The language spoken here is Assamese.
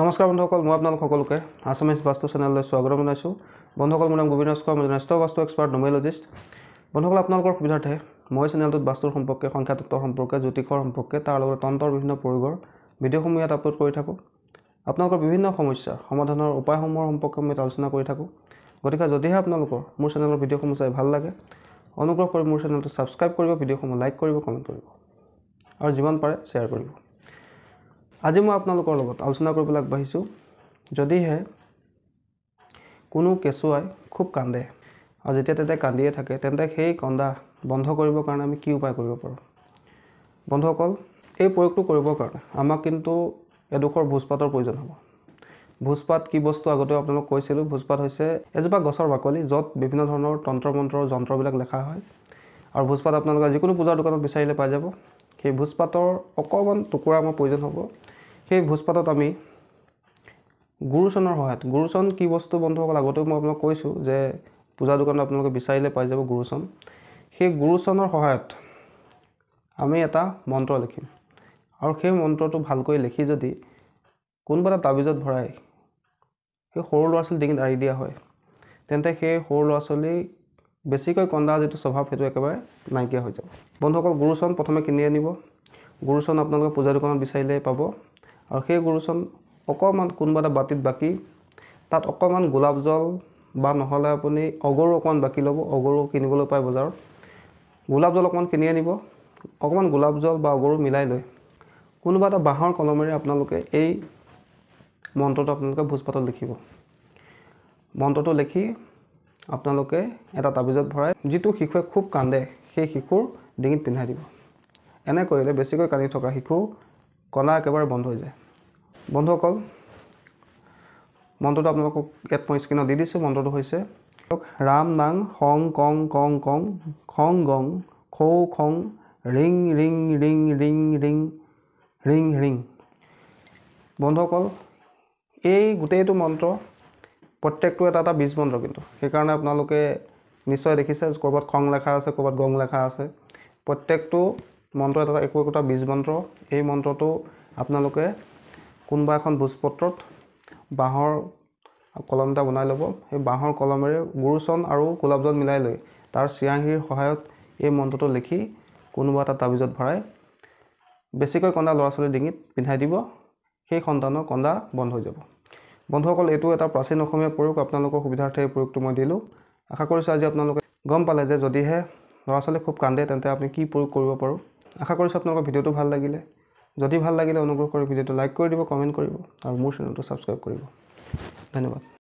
নমস্কাৰ বন্ধুসকল মই আপোনালোক সকলোকে আছামিজ বাস্তু চেনেললৈ স্বাগতম জনাইছোঁ বন্ধুসকল মোৰ নাম গোবিন্দ কুমাৰ মই নেষ্ট বাস্তু এক্সপাৰ্ট নমেলজিষ্ট বন্ধুসকল আপোনালোকৰ সুবিধাৰ্থে মই চেনেলটোত বাস্তুৰ সম্পৰ্কে সংখ্যাতত্ত্ব সম্পৰ্কে জ্যোতিষৰ সম্পৰ্কে তাৰ লগতে তন্ত্ৰৰ বিভিন্ন প্ৰয়োগৰ ভিডিঅ'সমূহ ইয়াত আপলোড কৰি থাকোঁ আপোনালোকৰ বিভিন্ন সমস্যা সমাধানৰ উপায়সমূহৰ সম্পৰ্কে মই আলোচনা কৰি থাকোঁ গতিকে যদিহে আপোনালোকৰ মোৰ চেনেলৰ ভিডিঅ'সমূহ চাই ভাল লাগে অনুগ্ৰহ কৰি মোৰ চেনেলটো ছাবস্ক্ৰাইব কৰিব ভিডিঅ'সমূহ লাইক কৰিব কমেণ্ট কৰিব আৰু যিমান পাৰে শ্বেয়াৰ কৰিব আজি মই আপোনালোকৰ লগত আলোচনা কৰিবলৈ আগবাঢ়িছোঁ যদিহে কোনো কেঁচুৱাই খুব কান্দে আৰু যেতিয়া তেতিয়া কান্দিয়ে থাকে তেন্তে সেই কন্দা বন্ধ কৰিবৰ কাৰণে আমি কি উপায় কৰিব পাৰোঁ বন্ধুসকল এই প্ৰয়োগটো কৰিবৰ কাৰণে আমাক কিন্তু এডোখৰ ভোজপাতৰ প্ৰয়োজন হ'ব ভোজপাত কি বস্তু আগতে আপোনালোকক কৈছিলোঁ ভোজপাত হৈছে এজোপা গছৰ বাকলি য'ত বিভিন্ন ধৰণৰ তন্ত্ৰ মন্ত্ৰৰ যন্ত্ৰবিলাক লেখা হয় আৰু ভোজপাত আপোনালোকে যিকোনো পূজাৰ দোকানত বিচাৰিলে পাই যাব সেই ভোজপাতৰ অকণমান টুকুৰা আমাৰ প্ৰয়োজন হ'ব সেই ভোজপাতত আমি গুৰুচনৰ সহায়ত গুৰুচন কি বস্তু বন্ধুসকল আগতেও মই আপোনাক কৈছোঁ যে পূজা দোকানত আপোনালোকে বিচাৰিলে পাই যাব গুৰুচন সেই গুৰুচনৰ সহায়ত আমি এটা মন্ত্ৰ লিখিম আৰু সেই মন্ত্ৰটো ভালকৈ লিখি যদি কোনোবা এটা তাবিজত ভৰাই সেই সৰু ল'ৰা ছোৱালী ডিঙিত আঁৰি দিয়া হয় তেন্তে সেই সৰু ল'ৰা ছোৱালী বেছিকৈ কন্দা যিটো স্বভাৱ সেইটো একেবাৰে নাইকিয়া হৈ যাব বন্ধুসকল গুৰুচন প্ৰথমে কিনি আনিব গুৰুচন আপোনালোকে পূজা দোকানত বিচাৰিলে পাব আৰু সেই গুৰুচন অকণমান কোনোবা এটা বাতিত বাকি তাত অকণমান গোলাপ জল বা নহ'লে আপুনি অগৰু অকণমান বাকি ল'ব অগৰু কিনিবলৈ পায় বজাৰত গোলাপ জল অকণমান কিনি আনিব অকণমান গোলাপ জল বা অগৰু মিলাই লৈ কোনোবা এটা বাঁহৰ কলমেৰে আপোনালোকে এই মন্ত্ৰটো আপোনালোকে ভোজ পাতত লিখিব মন্ত্ৰটো লিখি আপোনালোকে এটা তাবিজত ভৰাই যিটো শিশুৱে খুব কান্দে সেই শিশুৰ ডিঙিত পিন্ধাই দিব এনে কৰিলে বেছিকৈ কান্দি থকা শিশু কন্দা একেবাৰে বন্ধ হৈ যায় বন্ধুসকল মন্ত্ৰটো আপোনালোকক ইয়াত মই স্ক্ৰীণত দি দিছোঁ মন্ত্ৰটো হৈছে ৰাম নাং খং কং কং কং খং গং খৌ খং ৰিং ৰিং ৰিং ৰিং ৰিং ৰিং ৰিং বন্ধুসকল এই গোটেইটো মন্ত্ৰ প্ৰত্যেকটো এটা এটা বীজ মন্ত্ৰ কিন্তু সেইকাৰণে আপোনালোকে নিশ্চয় দেখিছে ক'ৰবাত খং লেখা আছে ক'ৰবাত গং লেখা আছে প্ৰত্যেকটো মন্ত্ৰ এটা একো একোটা বীজ মন্ত্ৰ এই মন্ত্ৰটো আপোনালোকে কোনোবা এখন ভোজপত্ৰত বাঁহৰ কলম এটা বনাই ল'ব সেই বাঁহৰ কলমেৰে গুৰুচন আৰু গোলাপজল মিলাই লৈ তাৰ চিয়াহীৰ সহায়ত এই মন্ত্ৰটো লিখি কোনোবা এটা তাবিজত ভৰাই বেছিকৈ কন্দা ল'ৰা ছোৱালীৰ ডিঙিত পিন্ধাই দিব সেই সন্তানৰ কন্দা বন্ধ হৈ যাব বন্ধুসকল এইটো এটা প্ৰাচীন অসমীয়া প্ৰয়োগ আপোনালোকৰ সুবিধাৰ্থে এই প্ৰয়োগটো মই দিলোঁ আশা কৰিছোঁ আজি আপোনালোকে গম পালে যে যদিহে ল'ৰা ছোৱালী খুব কান্দে তেন্তে আপুনি কি প্ৰয়োগ কৰিব পাৰোঁ আশা কৰিছোঁ আপোনালোকৰ ভিডিঅ'টো ভাল লাগিলে যদি ভাল লাগিলে অনুগ্ৰহ কৰি ভিডিঅ'টো লাইক কৰি দিব কমেণ্ট কৰিব আৰু মোৰ চেনেলটো ছাবস্ক্ৰাইব কৰিব ধন্যবাদ